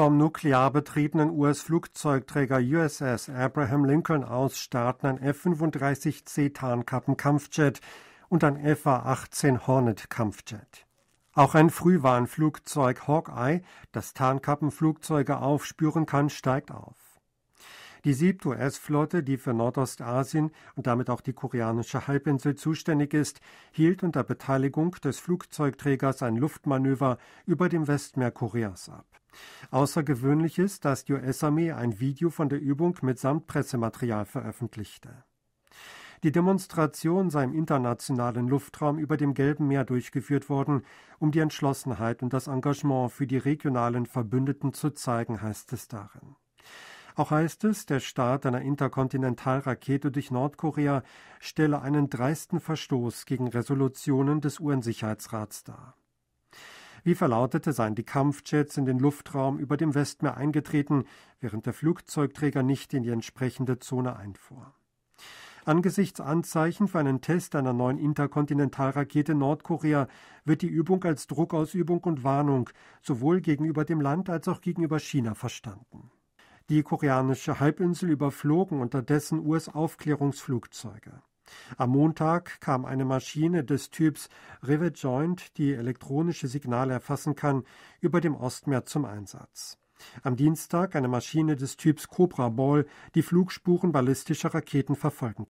vom nuklear betriebenen US-Flugzeugträger USS Abraham Lincoln aus starten ein F-35C Tarnkappen-Kampfjet und ein FA-18 Hornet-Kampfjet. Auch ein Frühwarnflugzeug Hawkeye, das Tarnkappenflugzeuge aufspüren kann, steigt auf. Die siebte US-Flotte, die für Nordostasien und damit auch die koreanische Halbinsel zuständig ist, hielt unter Beteiligung des Flugzeugträgers ein Luftmanöver über dem Westmeer Koreas ab. Außergewöhnlich ist, dass die US-Armee ein Video von der Übung mitsamt Pressematerial veröffentlichte. Die Demonstration sei im internationalen Luftraum über dem Gelben Meer durchgeführt worden, um die Entschlossenheit und das Engagement für die regionalen Verbündeten zu zeigen, heißt es darin. Auch heißt es, der Start einer Interkontinentalrakete durch Nordkorea stelle einen dreisten Verstoß gegen Resolutionen des UN-Sicherheitsrats dar. Wie verlautete, seien die Kampfjets in den Luftraum über dem Westmeer eingetreten, während der Flugzeugträger nicht in die entsprechende Zone einfuhr. Angesichts Anzeichen für einen Test einer neuen Interkontinentalrakete Nordkorea wird die Übung als Druckausübung und Warnung sowohl gegenüber dem Land als auch gegenüber China verstanden. Die koreanische Halbinsel überflogen unterdessen US-Aufklärungsflugzeuge. Am Montag kam eine Maschine des Typs Rivet Joint, die elektronische Signale erfassen kann, über dem Ostmeer zum Einsatz. Am Dienstag eine Maschine des Typs Cobra Ball, die Flugspuren ballistischer Raketen verfolgen